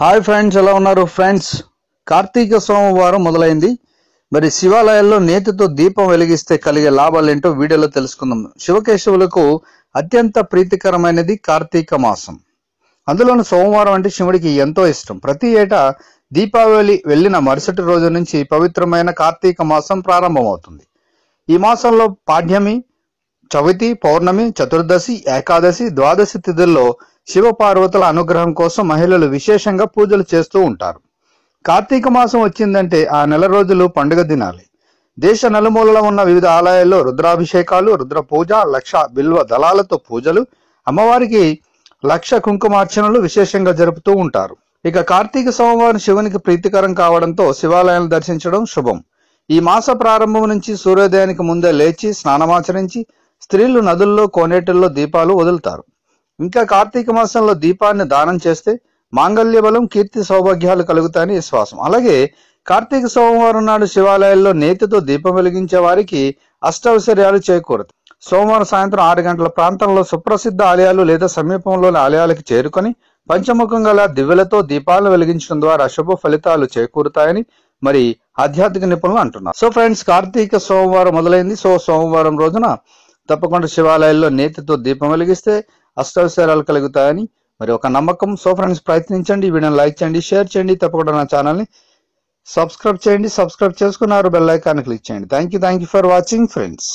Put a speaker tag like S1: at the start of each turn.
S1: hi friends ఎలా ఉన్నారు friends Karthika సోమవారం మొదలైంది మరి శివాలయాల్లో నేతితో దీపం వెలిగిస్తే కలిగే లాభాలేంటో వీడియోలో తెలుసుకుందాం శివకేశవులకు అత్యంత ప్రీతికరమైనది కార్తీక మాసం అందులోని సోమవారం అంటే శివుడికి ఎంతో ఇష్టం ప్రతి ఏటా దీపావళి వెళ్ళిన మరుసటి రోజు నుంచి పవిత్రమైన కార్తీక మాసం ప్రారంభమవుతుంది ఈ మాసంలో పాడ్యమి చవితి పౌర్ణమి చతుర్దశి ఏకాదశి ద్వాదశి తిథుల్లో శివపార్వతుల అనుగ్రహం కోసం మహిళలు విశేషంగా పూజలు చేస్తూ ఉంటారు కార్తీక మాసం వచ్చిందంటే ఆ నెల రోజులు పండుగ దినాలి దేశ నలుమూలలో ఉన్న వివిధ ఆలయాల్లో రుద్రాభిషేకాలు రుద్ర పూజ లక్ష బిల్వ దళాలతో పూజలు అమ్మవారికి లక్ష కుంకుమార్చనలు విశేషంగా జరుపుతూ ఉంటారు ఇక కార్తీక సోమవారం శివునికి ప్రీతికరం కావడంతో శివాలయాలను దర్శించడం శుభం ఈ మాస ప్రారంభం నుంచి సూర్యోదయానికి ముందే లేచి స్నానమాచరించి స్త్రీలు నదుల్లో కోనేటల్లో దీపాలు వదులుతారు ఇంకా కార్తీక మాసంలో దీపాన్ని దానం చేస్తే మాంగళ్య బలం కీర్తి సౌభాగ్యాలు కలుగుతాయని విశ్వాసం అలాగే కార్తీక సోమవారం నాడు శివాలయాల్లో నేతితో దీపం వెలిగించే వారికి అష్టౌశ్వర్యాలు చేకూరదు సోమవారం సాయంత్రం ఆరు గంటల ప్రాంతంలో సుప్రసిద్ధ ఆలయాలు లేదా సమీపంలోని ఆలయాలకు చేరుకొని పంచముఖం గల దివ్యలతో దీపాలను వెలిగించడం ద్వారా శుభ ఫలితాలు చేకూరుతాయని మరి ఆధ్యాత్మిక నిపుణులు అంటున్నారు సో ఫ్రెండ్స్ కార్తీక సోమవారం మొదలైంది సో సోమవారం రోజున తప్పకుండా శివాలయాల్లో నేతితో దీపం వెలిగిస్తే అష్టవిశారాలు కలుగుతాయని మరి ఒక నమ్మకం సో ఫ్రెండ్స్ ప్రయత్నించండి వీడియోని లైక్ చేయండి షేర్ చేయండి తప్పకుండా నా ఛానల్ని సబ్స్క్రైబ్ చేయండి సబ్స్క్రైబ్ చేసుకున్నారు బెల్ ఐకాన్ క్లిక్ చేయండి thank you thank you for watching friends